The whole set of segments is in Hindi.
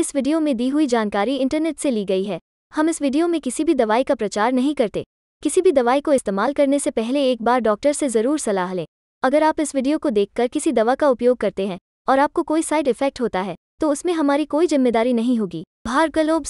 इस वीडियो में दी हुई जानकारी इंटरनेट से ली गई है हम इस वीडियो में किसी भी दवाई का प्रचार नहीं करते किसी भी दवाई को इस्तेमाल करने से पहले एक बार डॉक्टर से ज़रूर सलाह लें अगर आप इस वीडियो को देखकर किसी दवा का उपयोग करते हैं और आपको कोई साइड इफेक्ट होता है तो उसमें हमारी कोई जिम्मेदारी नहीं होगी भार्गलोब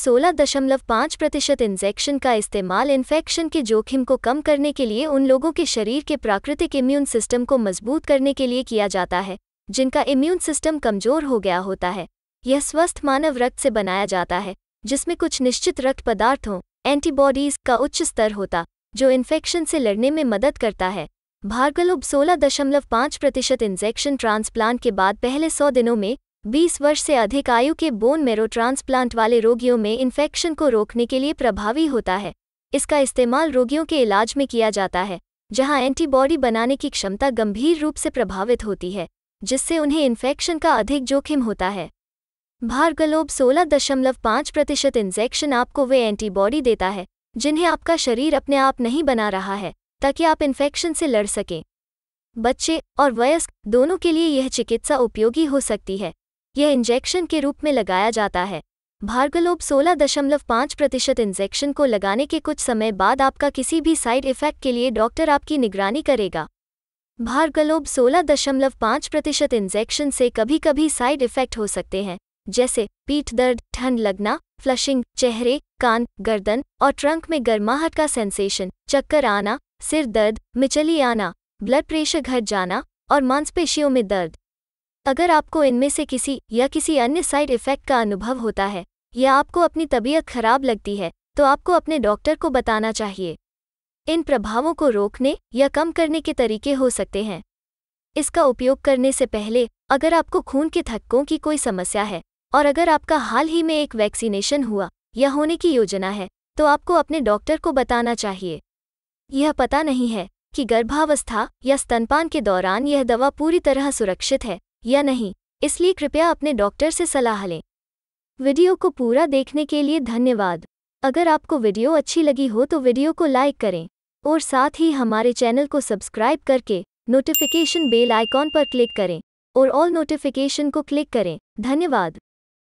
पाँच प्रतिशत इंजेक्शन का इस्तेमाल इन्फेक्शन के जोखिम को कम करने के लिए उन लोगों के शरीर के प्राकृतिक इम्यून सिस्टम को मजबूत करने के लिए किया जाता है जिनका इम्यून सिस्टम कमजोर हो गया होता है यह स्वस्थ मानव रक्त से बनाया जाता है जिसमें कुछ निश्चित रक्त पदार्थों एंटीबॉडीज का उच्च स्तर होता जो इन्फेक्शन से लड़ने में मदद करता है भार्गलोब सोलह दशमलव पाँच प्रतिशत इंजेक्शन ट्रांसप्लांट के बाद पहले सौ दिनों में बीस वर्ष से अधिक आयु के बोन मेरो ट्रांसप्लांट वाले रोगियों में इन्फेक्शन को रोकने के लिए प्रभावी होता है इसका इस्तेमाल रोगियों के इलाज में किया जाता है जहां एंटीबॉडी बनाने की क्षमता गंभीर रूप से प्रभावित होती है जिससे उन्हें इन्फेक्शन का अधिक जोखिम होता है भार्गलोब 16.5 प्रतिशत इंजेक्शन आपको वे एंटीबॉडी देता है जिन्हें आपका शरीर अपने आप नहीं बना रहा है ताकि आप इन्फेक्शन से लड़ सकें बच्चे और वयस्क दोनों के लिए यह चिकित्सा उपयोगी हो सकती है यह इंजेक्शन के रूप में लगाया जाता है भार्गलोब 16.5 प्रतिशत इंजेक्शन को लगाने के कुछ समय बाद आपका किसी भी साइड इफेक्ट के लिए डॉक्टर आपकी निगरानी करेगा भार्गलोब 16.5 प्रतिशत इंजेक्शन से कभी कभी साइड इफेक्ट हो सकते हैं जैसे पीठ दर्द ठंड लगना फ्लशिंग चेहरे कान गर्दन और ट्रंक में गर्माहट का सेंसेशन चक्कर आना सिर दर्द मिचली आना ब्लड प्रेशर घट जाना और मांसपेशियों में दर्द अगर आपको इनमें से किसी या किसी अन्य साइड इफ़ेक्ट का अनुभव होता है या आपको अपनी तबीयत खराब लगती है तो आपको अपने डॉक्टर को बताना चाहिए इन प्रभावों को रोकने या कम करने के तरीके हो सकते हैं इसका उपयोग करने से पहले अगर आपको खून के थक्कों की कोई समस्या है और अगर आपका हाल ही में एक वैक्सीनेशन हुआ या होने की योजना है तो आपको अपने डॉक्टर को बताना चाहिए यह पता नहीं है कि गर्भावस्था या स्तनपान के दौरान यह दवा पूरी तरह सुरक्षित है या नहीं इसलिए कृपया अपने डॉक्टर से सलाह लें वीडियो को पूरा देखने के लिए धन्यवाद अगर आपको वीडियो अच्छी लगी हो तो वीडियो को लाइक करें और साथ ही हमारे चैनल को सब्सक्राइब करके नोटिफिकेशन बेल आइकॉन पर क्लिक करें और ऑल नोटिफिकेशन को क्लिक करें धन्यवाद